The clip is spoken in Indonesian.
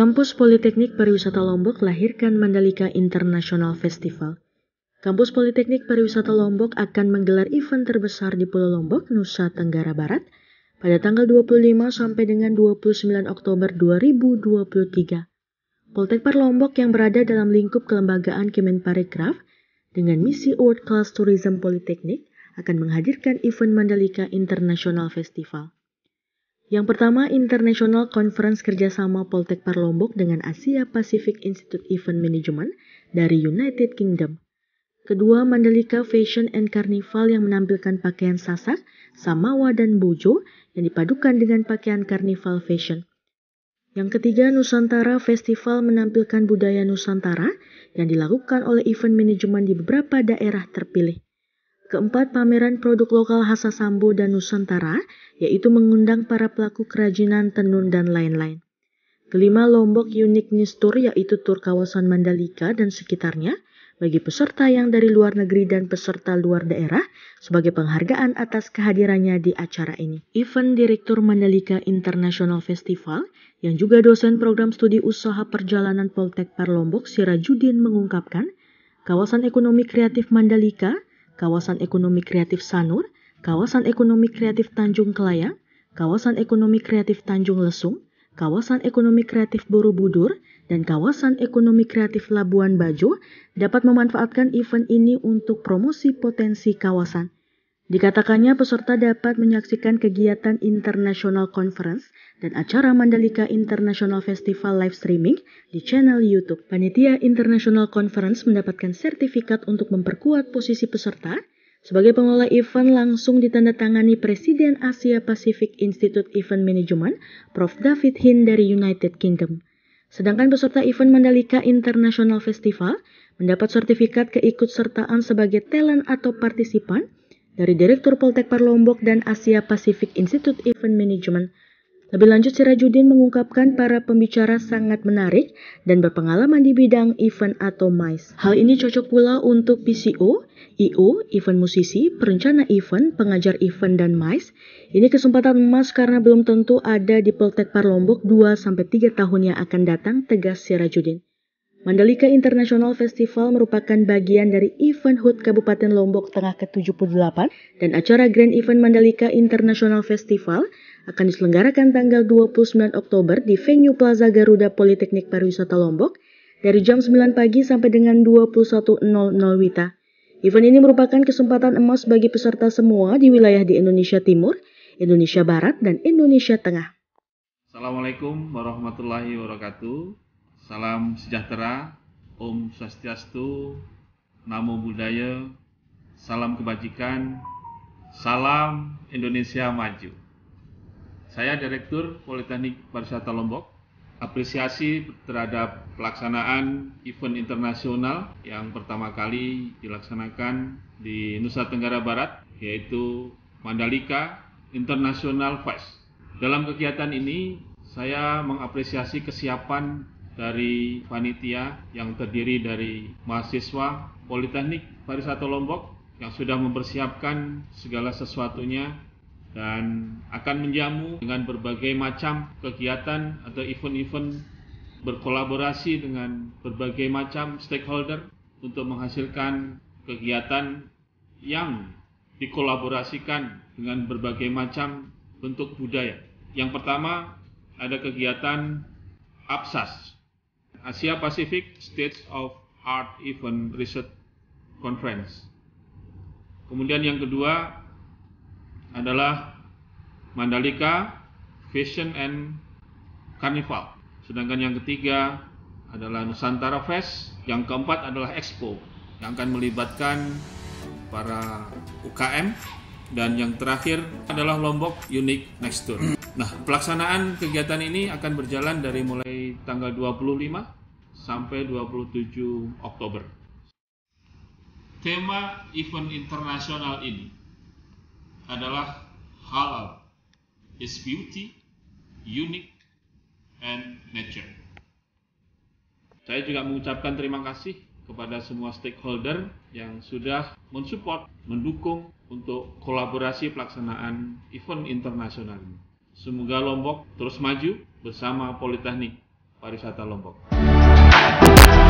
Kampus Politeknik Pariwisata Lombok lahirkan Mandalika International Festival. Kampus Politeknik Pariwisata Lombok akan menggelar event terbesar di Pulau Lombok, Nusa Tenggara Barat pada tanggal 25 sampai dengan 29 Oktober 2023. Poltekpar Lombok yang berada dalam lingkup kelembagaan Kemenparekraf dengan misi World Class Tourism Politeknik akan menghadirkan event Mandalika International Festival. Yang pertama, International Conference Kerjasama Poltek Parlombok dengan Asia Pacific Institute Event Management dari United Kingdom. Kedua, Mandalika Fashion and Carnival yang menampilkan pakaian sasak, samawa dan bojo yang dipadukan dengan pakaian carnival fashion. Yang ketiga, Nusantara Festival menampilkan budaya Nusantara yang dilakukan oleh event manajemen di beberapa daerah terpilih. Keempat, pameran produk lokal khas Sambo dan Nusantara, yaitu mengundang para pelaku kerajinan, tenun, dan lain-lain. Kelima, Lombok Unik Tour, yaitu tur kawasan Mandalika dan sekitarnya, bagi peserta yang dari luar negeri dan peserta luar daerah sebagai penghargaan atas kehadirannya di acara ini. Event Direktur Mandalika International Festival yang juga dosen program studi usaha perjalanan Poltek Parlombok Sirajudin mengungkapkan, kawasan ekonomi kreatif Mandalika – Kawasan Ekonomi Kreatif Sanur, Kawasan Ekonomi Kreatif Tanjung Kelayang, Kawasan Ekonomi Kreatif Tanjung Lesung, Kawasan Ekonomi Kreatif Borobudur, dan Kawasan Ekonomi Kreatif Labuan Bajo dapat memanfaatkan event ini untuk promosi potensi kawasan Dikatakannya peserta dapat menyaksikan kegiatan International Conference dan acara Mandalika International Festival live streaming di channel YouTube. Panitia International Conference mendapatkan sertifikat untuk memperkuat posisi peserta sebagai pengelola event langsung ditandatangani Presiden Asia Pacific Institute Event Management, Prof. David Hin dari United Kingdom. Sedangkan peserta event Mandalika International Festival mendapat sertifikat keikutsertaan sebagai talent atau partisipan dari Direktur Poltekpar Lombok dan Asia Pacific Institute Event Management. Lebih lanjut, Sirajudin mengungkapkan para pembicara sangat menarik dan berpengalaman di bidang event atau MICE. Hal ini cocok pula untuk PCO, IO, e event musisi, perencana event, pengajar event, dan MICE. Ini kesempatan emas karena belum tentu ada di Poltekpar Lombok 2-3 tahun yang akan datang, tegas Sirajudin. Mandalika International Festival merupakan bagian dari event HUT Kabupaten Lombok Tengah ke-78 dan acara Grand Event Mandalika International Festival akan diselenggarakan tanggal 29 Oktober di venue Plaza Garuda Politeknik Pariwisata Lombok dari jam 9 pagi sampai dengan 21.00 Wita. Event ini merupakan kesempatan emas bagi peserta semua di wilayah di Indonesia Timur, Indonesia Barat, dan Indonesia Tengah. Assalamualaikum warahmatullahi wabarakatuh. Salam sejahtera, Om Swastiastu, Namo Buddhaya, salam kebajikan, salam Indonesia maju. Saya Direktur Politeknik Pariwisata Lombok. Apresiasi terhadap pelaksanaan event internasional yang pertama kali dilaksanakan di Nusa Tenggara Barat, yaitu Mandalika International Fest. Dalam kegiatan ini, saya mengapresiasi kesiapan dari panitia yang terdiri dari mahasiswa Politeknik Pariwisata Lombok yang sudah mempersiapkan segala sesuatunya dan akan menjamu dengan berbagai macam kegiatan atau event-event berkolaborasi dengan berbagai macam stakeholder untuk menghasilkan kegiatan yang dikolaborasikan dengan berbagai macam bentuk budaya. Yang pertama ada kegiatan APSAS Asia Pacific States of Art Event Research Conference. Kemudian yang kedua adalah Mandalika Fashion and Carnival. Sedangkan yang ketiga adalah Nusantara Fest, yang keempat adalah Expo yang akan melibatkan para UKM dan yang terakhir adalah Lombok Unique Next Tour. Nah, pelaksanaan kegiatan ini akan berjalan dari mulai tanggal 25 sampai 27 Oktober. Tema event internasional ini adalah halal is beauty, unique, and nature. Saya juga mengucapkan terima kasih kepada semua stakeholder yang sudah mensupport, mendukung untuk kolaborasi pelaksanaan event internasional ini. Semoga Lombok terus maju bersama Politeknik pariwisata lombok